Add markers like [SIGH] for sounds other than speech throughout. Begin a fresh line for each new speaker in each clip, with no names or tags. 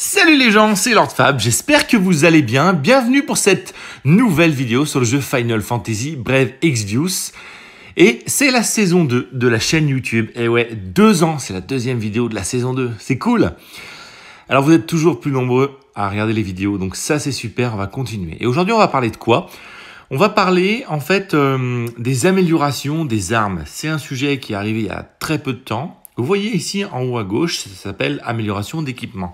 Salut les gens, c'est Lord Fab, j'espère que vous allez bien. Bienvenue pour cette nouvelle vidéo sur le jeu Final Fantasy Brave Exvius. Et c'est la saison 2 de la chaîne YouTube. Et ouais, deux ans, c'est la deuxième vidéo de la saison 2. C'est cool Alors vous êtes toujours plus nombreux à regarder les vidéos, donc ça c'est super, on va continuer. Et aujourd'hui on va parler de quoi On va parler en fait euh, des améliorations des armes. C'est un sujet qui est arrivé il y a très peu de temps. Vous voyez ici en haut à gauche, ça s'appelle amélioration d'équipement.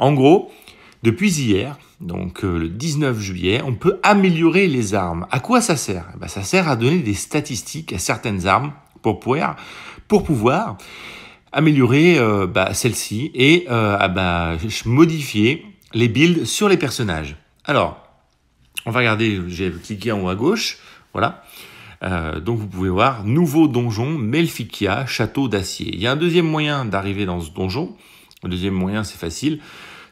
En gros, depuis hier, donc euh, le 19 juillet, on peut améliorer les armes. À quoi ça sert eh ben, Ça sert à donner des statistiques à certaines armes pour pouvoir, pour pouvoir améliorer euh, bah, celle-ci et euh, ah bah, modifier les builds sur les personnages. Alors, on va regarder, j'ai cliqué en haut à gauche, voilà. donc vous pouvez voir, nouveau donjon, Melfikia, château d'acier. Il y a un deuxième moyen d'arriver dans ce donjon. Le deuxième moyen, c'est facile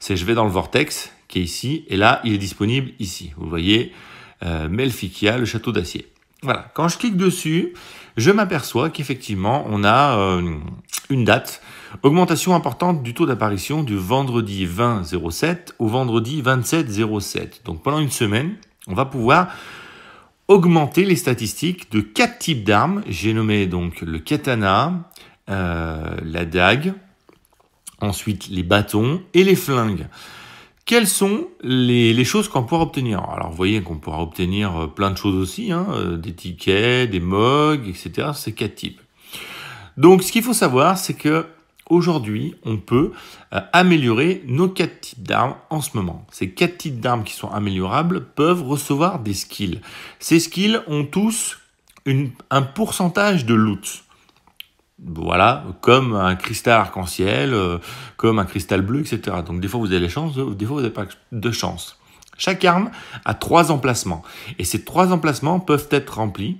c'est je vais dans le vortex qui est ici, et là, il est disponible ici. Vous voyez, euh, Melfikia, le château d'acier. Voilà, quand je clique dessus, je m'aperçois qu'effectivement, on a euh, une date, augmentation importante du taux d'apparition du vendredi 2007 au vendredi 27.07. Donc pendant une semaine, on va pouvoir augmenter les statistiques de quatre types d'armes. J'ai nommé donc le katana, euh, la dague, ensuite les bâtons et les flingues. Quelles sont les, choses qu'on pourra obtenir Alors vous voyez qu'on pourra obtenir euh, plein de choses aussi, hein, euh, des tickets, des mugs, etc. C'est quatre types. Donc ce qu'il faut savoir, c'est que aujourd'hui, on peut euh, améliorer nos quatre types d'armes en ce moment. Ces quatre types d'armes qui sont améliorables peuvent recevoir des skills. Ces skills ont tous un pourcentage de loot. Voilà, comme un cristal arc-en-ciel, euh, comme un cristal bleu, etc. Donc des fois vous avez les chances, des fois vous n'avez pas de chance. Chaque arme a trois emplacements. Et ces trois emplacements peuvent être remplis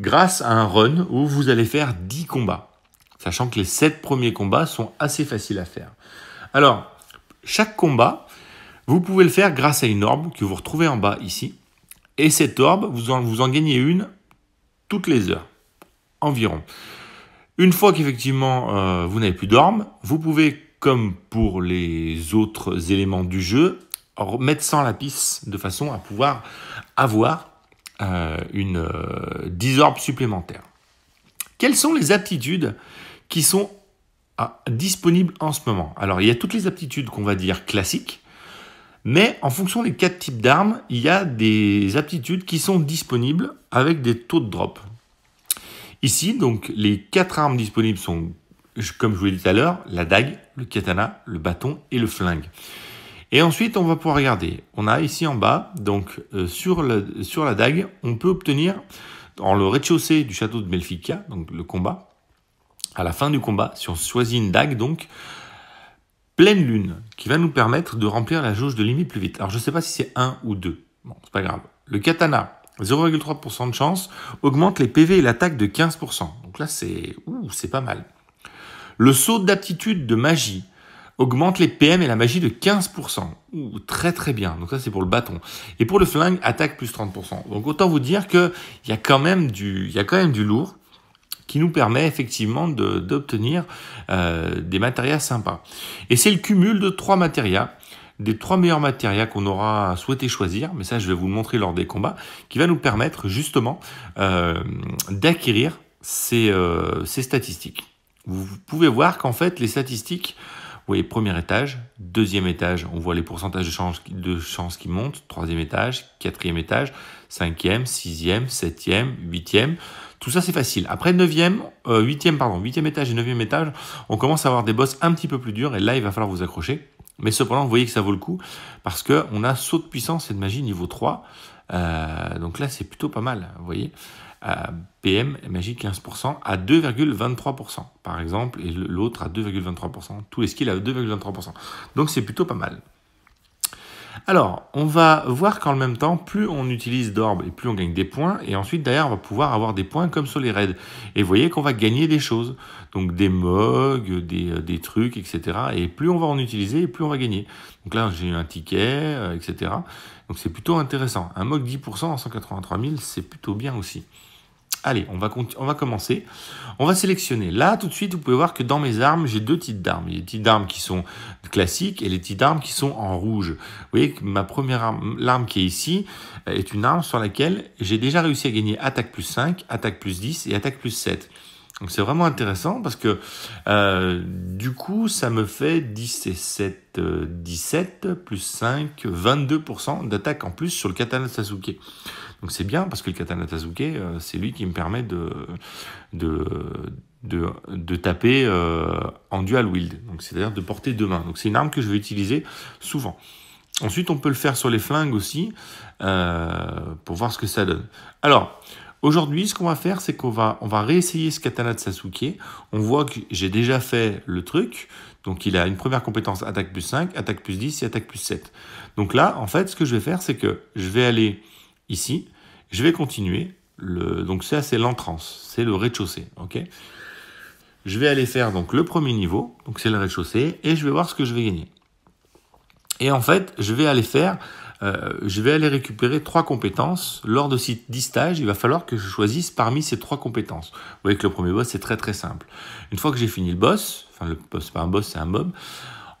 grâce à un run où vous allez faire 10 combats. Sachant que les 7 premiers combats sont assez faciles à faire. Alors, chaque combat, vous pouvez le faire grâce à une orbe que vous retrouvez en bas ici. Et cette orbe, vous en gagnez une toutes les heures, environ. Une fois qu'effectivement euh, vous n'avez plus d'armes, vous pouvez, comme pour les autres éléments du jeu, remettre sans lapis de façon à pouvoir avoir euh, une, 10 euh, orbes Quelles sont les aptitudes qui sont ah, disponibles en ce moment Alors, il y a toutes les aptitudes qu'on va dire classiques, mais en fonction des quatre types d'armes, il y a des aptitudes qui sont disponibles avec des taux de drop. Ici, donc, les quatre armes disponibles sont, comme je vous l'ai dit tout à l'heure, la dague, le katana, le bâton et le flingue. Et ensuite, on va pouvoir regarder. On a ici en bas, donc euh, sur, la dague, on peut obtenir, dans le rez-de-chaussée du château de Melfica, donc le combat, à la fin du combat, si on choisit une dague, donc, pleine lune, qui va nous permettre de remplir la jauge de limite plus vite. Alors, je ne sais pas si c'est 1 ou 2. Bon, c'est pas grave. Le katana, 0,3% de chance, augmente les PV et l'attaque de 15%. Donc là, c'est c'est pas mal. Le saut d'aptitude de magie augmente les PM et la magie de 15%. Ouh, très très bien. Donc ça, c'est pour le bâton. Et pour le flingue, attaque plus 30%. Donc autant vous dire qu'il y, a quand même du, y a quand même du lourd qui nous permet effectivement d'obtenir euh, des matérias sympas. Et c'est le cumul de trois matérias des trois meilleurs matérias qu'on aura souhaité choisir, mais ça je vais vous le montrer lors des combats, qui va nous permettre justement euh, d'acquérir euh, ces, statistiques. Vous pouvez voir qu'en fait les statistiques, vous voyez premier étage, deuxième étage, on voit les pourcentages de chances chance qui montent, troisième étage, quatrième étage, cinquième, sixième, septième, huitième. Tout ça, c'est facile. Après 9e, euh, pardon, 8 étage et 9 étage, on commence à avoir des boss un petit peu plus durs. Et là, il va falloir vous accrocher. Mais cependant, vous voyez que ça vaut le coup parce que on a saut de puissance et de magie niveau 3. Euh, donc là, c'est plutôt pas mal, vous voyez. PM, magie 15% à 2,23% par exemple, et l'autre à 2,23%. Tous les skills à 2,23%. Donc c'est plutôt pas mal. Alors, on va voir qu'en même temps, plus on utilise d'orbes et plus on gagne des points, et ensuite d'ailleurs, on va pouvoir avoir des points comme sur les raids. Et vous voyez qu'on va gagner des choses, donc des mugs, des, euh, des, trucs, etc. Et plus on va en utiliser, plus on va gagner. Donc là, j'ai eu un ticket, euh, etc. Donc c'est plutôt intéressant. Un mug 10% en 183 000, c'est plutôt bien aussi. Allez, on va, on va commencer. On va sélectionner. Là, tout de suite, vous pouvez voir que dans mes armes, j'ai deux types d'armes. Il y Les types d'armes qui sont classiques et les types d'armes qui sont en rouge. Vous voyez que ma première arme, l'arme qui est ici, euh, est une arme sur laquelle j'ai déjà réussi à gagner attaque plus 5, attaque plus 10 et attaque plus 7. Donc c'est vraiment intéressant parce que euh, du coup, ça me fait 10 et 7, 17 plus 5, 22% d'attaque en plus sur le katana Sasuke. Donc c'est bien parce que le katana Tazuke, euh, c'est lui qui me permet de, de, taper euh, en dual wield, donc c'est-à-dire de porter deux mains. Donc c'est une arme que je vais utiliser souvent. Ensuite, on peut le faire sur les flingues aussi euh, pour voir ce que ça donne. Alors, Aujourd'hui, ce qu'on va faire, c'est qu'on va, on va réessayer ce katana de Sasuke. On voit que j'ai déjà fait le truc. Donc, il a une première compétence attaque plus 5, attaque plus 10 et attaque plus 7. Donc là, en fait, ce que je vais faire, c'est que je vais aller ici. Je vais continuer. Le, donc ça, c'est l'entrance, c'est le rez-de-chaussée. ok je vais aller faire donc le premier niveau, donc c'est le rez-de-chaussée, et je vais voir ce que je vais gagner. Et en fait, je vais aller faire, euh, je vais aller récupérer trois compétences. Lors de ces 10 stages, il va falloir que je choisisse parmi ces trois compétences. Vous voyez que le premier boss, c'est très très simple. Une fois que j'ai fini le boss, enfin le boss, c'est pas un boss, c'est un mob,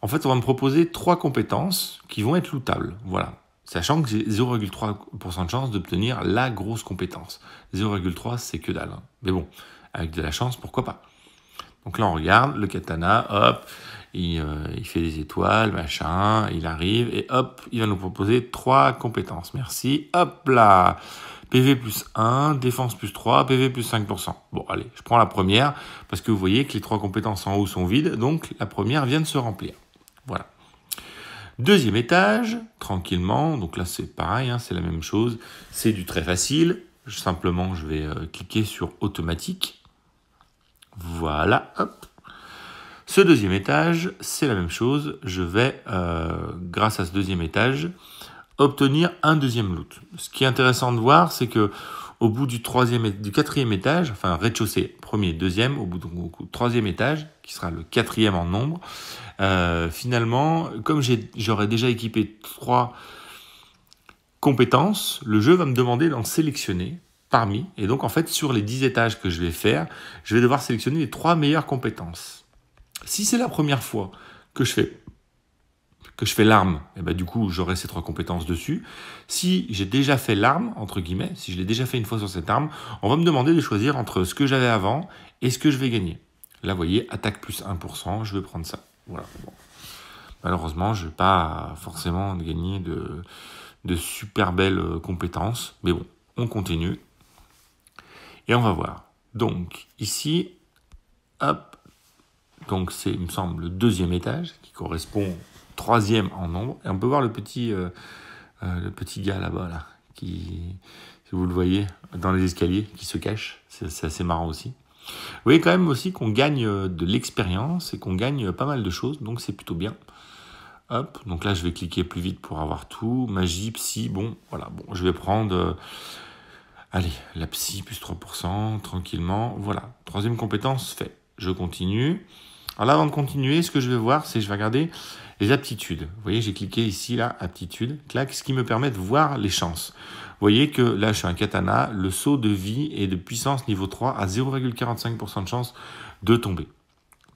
en fait, on va me proposer trois compétences qui vont être lootables. Voilà. Sachant que j'ai 0,3% de chance d'obtenir la grosse compétence. 0,3 c'est que dalle. Hein. Mais bon, avec de la chance, pourquoi pas. Donc là on regarde, le katana, hop, euh, il, fait des étoiles, machin, il arrive, et hop, il va nous proposer trois compétences. Merci, hop là PV plus 1, défense plus 3, PV plus 5%. Bon, allez, je prends la première, parce que vous voyez que les trois compétences en haut sont vides, donc la première vient de se remplir. Deuxième étage, tranquillement, donc là c'est pareil, hein, c'est la même chose, c'est du très facile, simplement je vais euh, cliquer sur automatique, voilà, hop. Ce deuxième étage, c'est la même chose, je vais, euh, grâce à ce deuxième étage, obtenir un deuxième loot. Ce qui est intéressant de voir, c'est que au bout du, troisième, du quatrième étage, enfin rez-de-chaussée premier, deuxième, au bout du troisième étage, qui sera le quatrième en nombre, euh, finalement, comme j'aurais déjà équipé trois compétences, le jeu va me demander d'en sélectionner parmi. Et donc, en fait, sur les dix étages que je vais faire, je vais devoir sélectionner les trois meilleures compétences. Si c'est la première fois que je fais que je fais l'arme, et eh ben du coup j'aurai ces trois compétences dessus. Si j'ai déjà fait l'arme, entre guillemets, si je l'ai déjà fait une fois sur cette arme, on va me demander de choisir entre ce que j'avais avant et ce que je vais gagner. Là, vous voyez, attaque plus 1%, je vais prendre ça. Voilà. Malheureusement, je vais pas forcément gagner de, de super belles euh, compétences, mais bon, on continue. Et on va voir. Donc, ici, hop, donc c'est, il me semble, le deuxième étage qui correspond troisième en nombre. Et on peut voir le petit, euh, euh, le petit gars là-bas, là, qui, si vous le voyez, dans les escaliers, qui se cache. C'est assez marrant aussi. Vous voyez quand même aussi qu'on gagne euh, de l'expérience et qu'on gagne pas mal de choses, donc c'est plutôt bien. Hop, donc là je vais cliquer plus vite pour avoir tout. Magie, psy, bon, voilà, bon, je vais prendre. allez, la psy, plus 3%, tranquillement. Voilà, troisième compétence, fait. Je continue. Alors là, avant de continuer, ce que je vais voir, c'est je vais regarder les aptitudes. Vous voyez, j'ai cliqué ici, là, aptitude, clac, ce qui me permet de voir les chances. Vous voyez que là, je suis un katana, le saut de vie et de puissance niveau 3 à 0,45% de chance de tomber.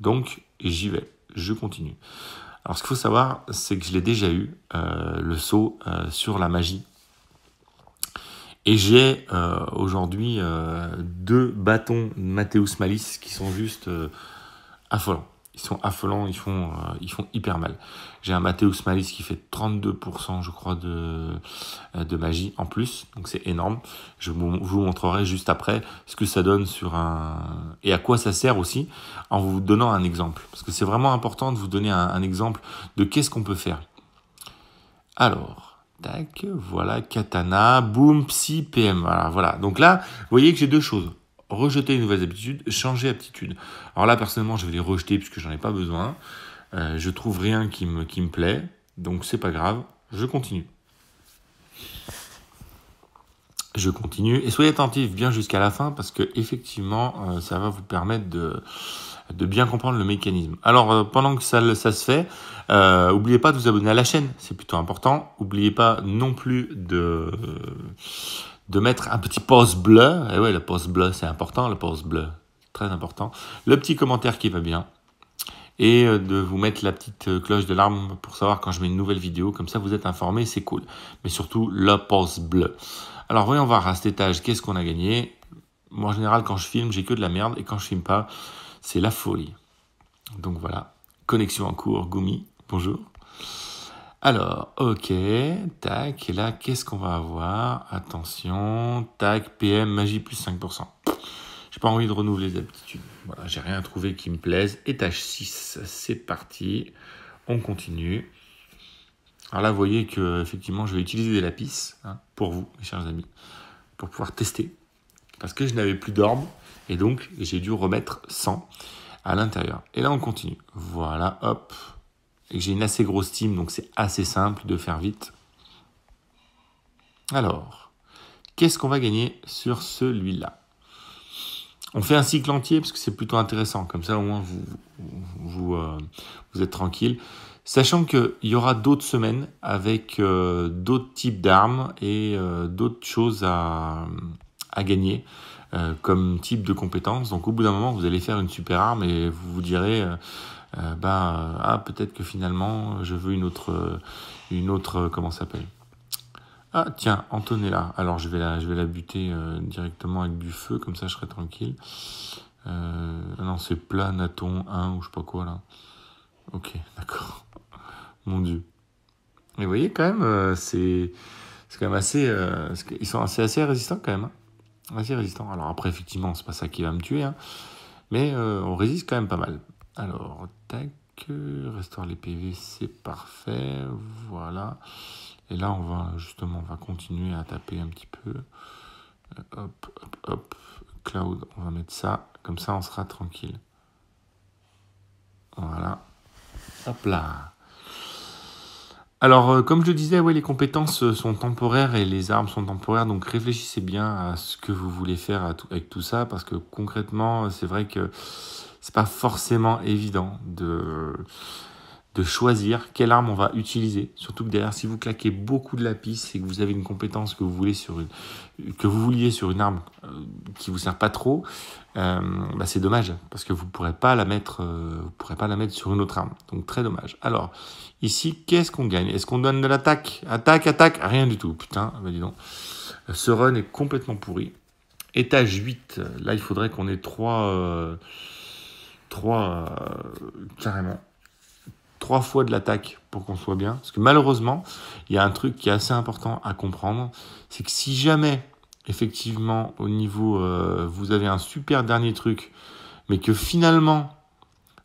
Donc, j'y vais, je continue. Alors, ce qu'il faut savoir, c'est que je l'ai déjà eu, euh, le saut euh, sur la magie. Et j'ai euh, aujourd'hui deux bâtons Mathéus Malice qui sont juste affolants ils sont affolants, ils font, euh, ils font hyper mal. J'ai un Matthäus Malis qui fait 32%, je crois, de, euh, de magie en plus, donc c'est énorme. Je vous montrerai juste après ce que ça donne sur un... et à quoi ça sert aussi, en vous donnant un exemple. Parce que c'est vraiment important de vous donner un, exemple de qu'est-ce qu'on peut faire. Alors, tac, voilà, katana, boum, psy, PM, voilà, voilà. Donc là, vous voyez que j'ai deux choses rejeter les nouvelles habitudes, changer aptitude. Alors là, personnellement, je vais les rejeter puisque j'en ai pas besoin. Je euh, je trouve rien qui me, qui me plaît, donc c'est pas grave, je continue. Je continue. Et soyez attentifs bien jusqu'à la fin parce que effectivement, euh, ça va vous permettre de, bien comprendre le mécanisme. Alors, euh, pendant que ça, ça se fait, n'oubliez pas de vous abonner à la chaîne, c'est plutôt important. N'oubliez pas non plus de, de mettre un petit pause bleu. Et eh ouais, le pause bleu, c'est important, le pause bleu, très important. Le petit commentaire qui va bien. Et euh, de vous mettre la petite euh, cloche de l'arme pour savoir quand je mets une nouvelle vidéo. Comme ça, vous êtes informé, c'est cool. Mais surtout, le pause bleu. Alors, voyons voir à cet étage, qu'est-ce qu'on a gagné Moi, en général, quand je filme, j'ai que de la merde. Et quand je filme pas, c'est la folie. Donc voilà. Connexion en cours, Goumi, Bonjour. Alors, ok, tac, et là, qu'est-ce qu'on va avoir Attention, tac, PM, magie plus 5%. J'ai pas envie de renouveler les aptitudes. Voilà, j'ai rien trouvé qui me plaise. Étage 6, c'est parti. On continue. Alors là, vous voyez que effectivement, je vais utiliser des lapis hein, pour vous, mes chers amis, pour pouvoir tester. Parce que je n'avais plus d'orbe et donc j'ai dû remettre 100 à l'intérieur. Et là, on continue. Voilà, hop, j'ai une assez grosse team, donc c'est assez simple de faire vite. Alors, qu'est-ce qu'on va gagner sur celui-là On fait un cycle entier parce que c'est plutôt intéressant, comme ça au moins vous, euh, êtes tranquille. Sachant qu'il y aura d'autres semaines avec euh, d'autres types d'armes et euh, d'autres choses à, à gagner comme type de compétences. Donc au bout d'un moment, vous allez faire une super arme et vous vous direz euh, ben euh, ah peut-être que finalement je veux une autre euh, une autre comment s'appelle ah tiens Antonella alors je vais la je vais la buter directement avec du feu comme ça je serai tranquille ah non c'est Planaton 1 ou je sais pas quoi là ok [LAUGHS] d'accord mon dieu Mais vous voyez quand même c'est c'est quand même assez ils sont assez assez résistants quand même hein. assez résistant. alors après effectivement c'est pas ça qui va me tuer hein. mais on résiste quand même pas mal alors, tac, restaure les PV, c'est parfait. Voilà. Et là, on va justement, on va continuer à taper un petit peu. Euh, hop, hop, hop. Cloud, on va mettre ça. Comme ça, on sera tranquille. Voilà. Hop là. Alors, euh, comme je disais, ouais, les compétences euh, sont temporaires et les armes sont temporaires, donc réfléchissez bien à ce que vous voulez faire avec tout ça, parce que concrètement, c'est vrai que c'est pas forcément évident de, de choisir quelle arme on va utiliser. Surtout que derrière, si vous claquez beaucoup de lapis et que vous avez une compétence que vous voulez sur une, que vous vouliez sur une arme euh, qui vous sert pas trop, euh, bah, c'est dommage parce que vous pourrez pas la mettre, euh, vous pourrez pas la mettre sur une autre arme. Donc très dommage. Alors ici, qu'est-ce qu'on gagne Est-ce qu'on donne de l'attaque Attaque, attaque, rien du tout. Putain, bah dis donc, ce run est complètement pourri. Étage 8, là il faudrait qu'on ait 3 trois, euh, carrément, trois fois de l'attaque pour qu'on soit bien. Parce que malheureusement, il y a un truc qui est assez important à comprendre, c'est que si jamais, effectivement, au niveau, euh, vous avez un super dernier truc, mais que finalement,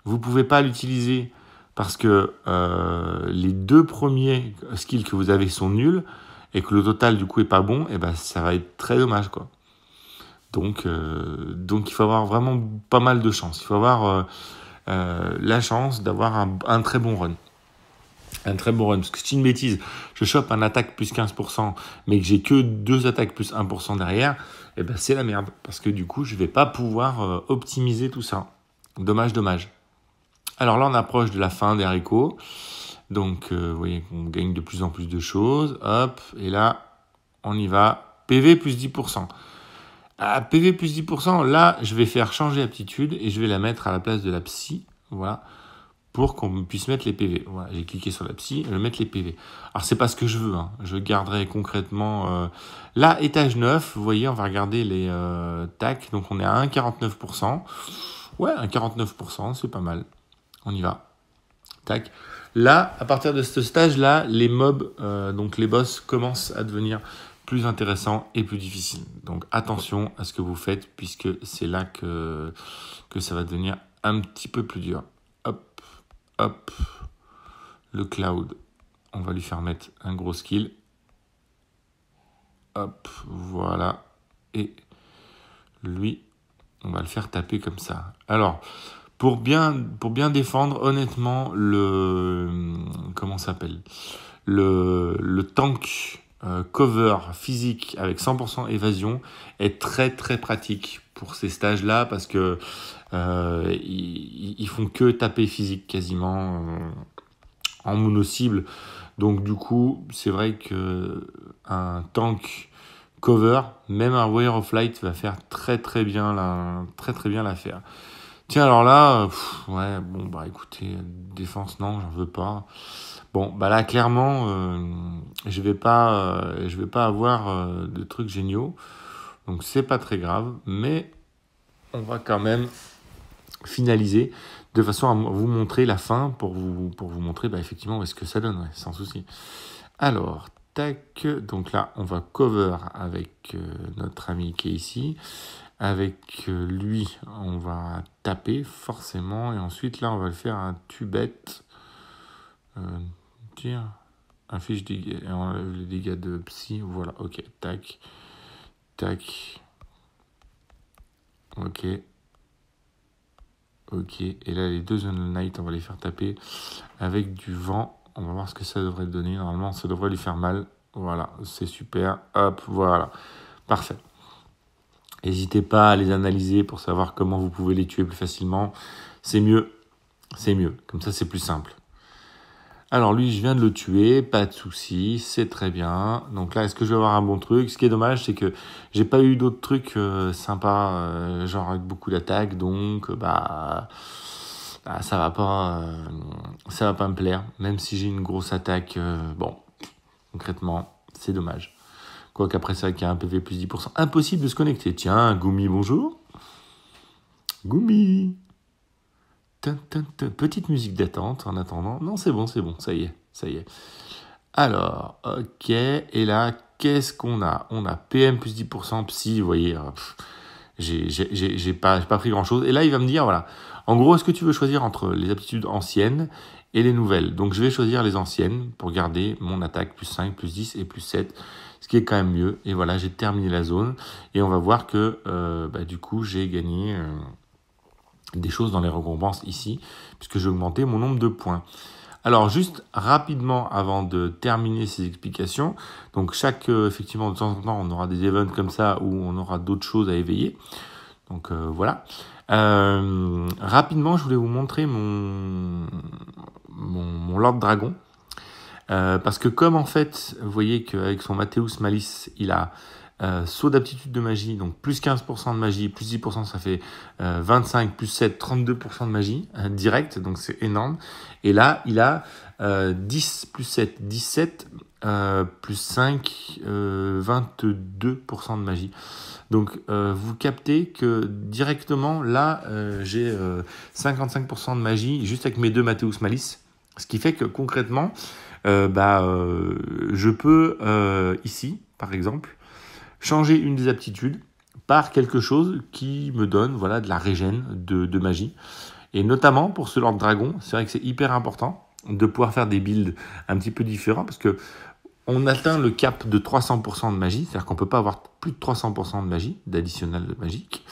vous ne pouvez pas l'utiliser parce que euh, les deux premiers skills que vous avez sont nuls et que le total du coup est pas bon, et eh ben ça va être très dommage quoi. Donc, euh, donc il faut avoir vraiment pas mal de chance. Il faut avoir euh, euh, la chance d'avoir un, très bon run. Un très bon run. Parce que si une bêtise, je chope un attaque plus 15%, mais que j'ai que deux attaques plus 1% derrière, et eh ben c'est la merde. Parce que du coup, je ne vais pas pouvoir optimiser tout ça. Dommage, dommage. Alors là, on approche de la fin des haricots. Donc, vous voyez qu'on gagne de plus en plus de choses. Hop, et là, on y va. PV plus 10% à PV plus 10%, là, je vais faire changer aptitude et je vais la mettre à la place de la psy, voilà, pour qu'on puisse mettre les PV. Voilà, j'ai cliqué sur la psy, je vais mettre les PV. Alors, c'est pas ce que je veux, hein. je garderai concrètement... Euh, là, étage 9, vous voyez, on va regarder les Tac, euh, tacs, donc on est à 1,49%. Ouais, 1,49%, c'est pas mal. On y va. Tac. Là, à partir de ce stage-là, les mobs, euh, donc les boss, commencent à devenir plus intéressant et plus difficile. Donc attention à ce que vous faites puisque c'est là que, que ça va devenir un petit peu plus dur. Hop, hop, le cloud. On va lui faire mettre un gros skill. Hop, voilà. Et lui, on va le faire taper comme ça. Alors, pour bien, pour bien défendre, honnêtement, le... Comment s'appelle le, le tank cover physique avec 100% évasion est très très pratique pour ces stages-là parce que euh, ils, font que taper physique quasiment euh, en mono cible. Donc du coup, c'est vrai que un tank cover, même un warrior of Light va faire très très bien la très très bien l'affaire. Tiens alors là, ouais bon bah écoutez défense non j'en veux pas. Bon, bah là, clairement, euh, je vais pas, euh, vais pas avoir euh, de trucs géniaux. Donc, c'est pas très grave, mais on va quand même finaliser de façon à vous montrer la fin pour vous, pour vous montrer bah, effectivement ce que ça donnerait, sans souci. Alors, tac, donc là, on va cover avec notre ami qui est ici. Avec lui, on va taper forcément. Et ensuite, là, on va le faire un tubette affiche fiche dégâts et enlève les dégâts de psy. Voilà, ok, tac, tac. Ok. Ok, et là les deux Zone night on va les faire taper avec du vent. On va voir ce que ça devrait donner. Normalement, ça devrait lui faire mal. Voilà, c'est super. Hop, voilà. Parfait. N'hésitez pas à les analyser pour savoir comment vous pouvez les tuer plus facilement. C'est mieux. C'est mieux. Comme ça, c'est plus simple. Alors lui, je viens de le tuer, pas de soucis, c'est très bien. Donc là, est-ce que je vais avoir un bon truc Ce qui est dommage, c'est que j'ai pas eu d'autres trucs euh, sympas, euh, genre avec beaucoup d'attaques, donc euh, bah, bah ça va pas, ça va pas me plaire. Même si j'ai une grosse attaque, bon, concrètement, c'est dommage. Quoique après ça, qu'il a un PV plus 10%, impossible de se connecter. Tiens, Goumi, bonjour. Goumi. Petite musique d'attente en attendant. Non, c'est bon, c'est bon, ça y est, ça y est. Alors, ok, et là, qu'est-ce qu'on a On a PM plus 10%, psy, vous voyez, euh, j'ai pas, pas pris grand-chose. Et là, il va me dire, voilà, en gros, est-ce que tu veux choisir entre les aptitudes anciennes et les nouvelles Donc, je vais choisir les anciennes pour garder mon attaque, plus 5, plus 10 et plus 7, ce qui est quand même mieux. Et voilà, j'ai terminé la zone, et on va voir que, euh, bah, du coup, j'ai gagné... Euh, des choses dans les récompenses ici, puisque j'ai augmenté mon nombre de points. Alors juste rapidement avant de terminer ces explications, donc chaque euh, effectivement de temps en temps on aura des events comme ça où on aura d'autres choses à éveiller. Donc euh, voilà. Euh, rapidement je voulais vous montrer mon mon, Lord Dragon parce que comme en fait vous voyez qu'avec son Mateus Malice il a euh, saut d'aptitude de magie, donc plus 15% de magie, plus 10%, ça fait 25, euh, plus 7, 32% de magie euh, direct donc c'est énorme. Et là, il a 10 plus 7, 17, plus 5, 22% de magie. Donc vous captez que directement, là, j'ai 55% de magie juste avec mes deux Mateus Malice. Ce qui fait que concrètement, bah, je peux ici, par exemple, changer une des aptitudes par quelque chose qui me donne voilà, de la régène, de, magie. Et notamment pour ce Lord Dragon, c'est vrai que c'est hyper important de pouvoir faire des builds un petit peu différents parce que on atteint le cap de 300% de magie, c'est-à-dire qu'on ne peut pas avoir plus de 300% de magie, d'additionnel magique.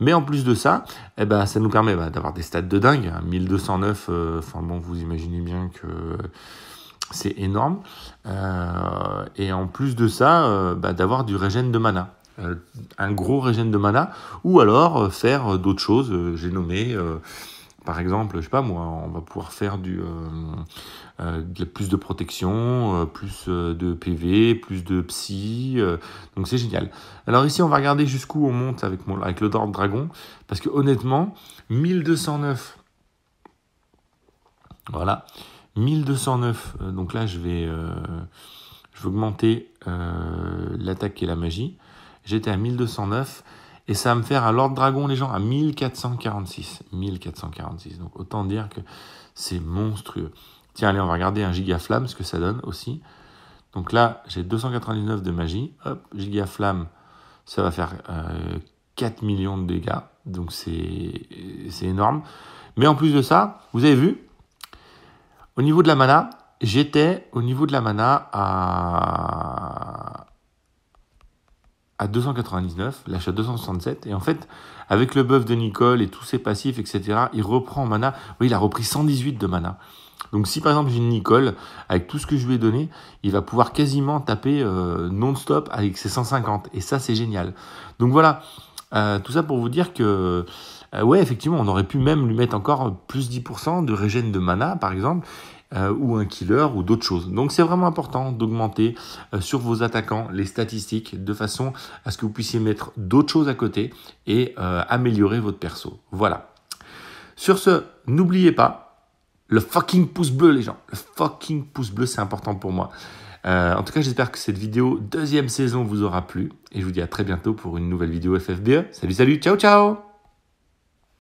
Mais en plus de ça, eh ben, ça nous permet bah, d'avoir des stats de dingue. 1209, hein, euh, enfin bon, vous imaginez bien que c'est énorme. Euh, et en plus de ça, euh, bah, d'avoir du régène de mana. Euh, un gros régène de mana, ou alors faire d'autres choses. J'ai nommé, par exemple, je sais pas moi, on va pouvoir faire du, plus de protection, plus de PV, plus de psy, donc c'est génial. Alors ici, on va regarder jusqu'où on monte avec, le Dark Dragon, parce que honnêtement, 1209, voilà, 1209, euh, donc là je vais, euh, je vais augmenter euh, l'attaque et la magie. J'étais à 1209 et ça va me faire à Lord dragon les gens à 1446. 1446, donc autant dire que c'est monstrueux. Tiens allez on va regarder un giga flamme ce que ça donne aussi. Donc là j'ai 299 de magie, hop, giga flamme ça va faire 4 millions de dégâts, donc c'est énorme. Mais en plus de ça, vous avez vu, au niveau de la mana, j'étais au niveau de la mana à, à 299, l'achat 267. Et en fait, avec le buff de Nicole et tous ses passifs, etc., il reprend mana. Oui, il a repris 118 de mana. Donc si par exemple j'ai une Nicole, avec tout ce que je lui ai donné, il va pouvoir quasiment taper euh, non-stop avec ses 150. Et ça, c'est génial. Donc voilà, euh, tout ça pour vous dire que euh, ouais, effectivement, on aurait pu même lui mettre encore plus 10% de régène de mana, par exemple, euh, ou un killer, ou d'autres choses. Donc c'est vraiment important d'augmenter euh, sur vos attaquants les statistiques de façon à ce que vous puissiez mettre d'autres choses à côté et améliorer votre perso. Voilà. Sur ce, n'oubliez pas le fucking pouce bleu, les gens. Le fucking pouce bleu, c'est important pour moi. en tout cas, j'espère que cette vidéo deuxième saison vous aura plu. Et je vous dis à très bientôt pour une nouvelle vidéo FFBE. Salut, salut, ciao, ciao